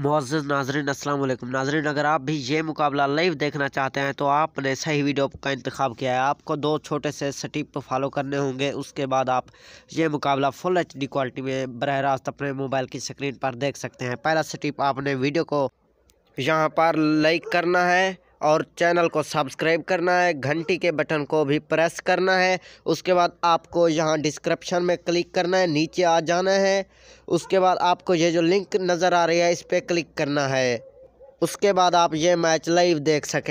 Moz नाजरन असल नाजरन अगर आप भी ये मुकाबला लाइव देखना चाहते हैं तो आपने सही वीडियो का इंतखब किया है आपको दो छोटे से स्टिप फॉलो करने होंगे उसके बाद आप ये मुकाबला फुल एच डी क्वालिटी में बरह रास्त अपने मोबाइल की स्क्रीन पर देख सकते हैं पहला स्टिप आपने वीडियो को यहाँ पर लाइक करना है और चैनल को सब्सक्राइब करना है घंटी के बटन को भी प्रेस करना है उसके बाद आपको यहाँ डिस्क्रिप्शन में क्लिक करना है नीचे आ जाना है उसके बाद आपको ये जो लिंक नज़र आ रही है इस पर क्लिक करना है उसके बाद आप ये मैच लाइव देख सकें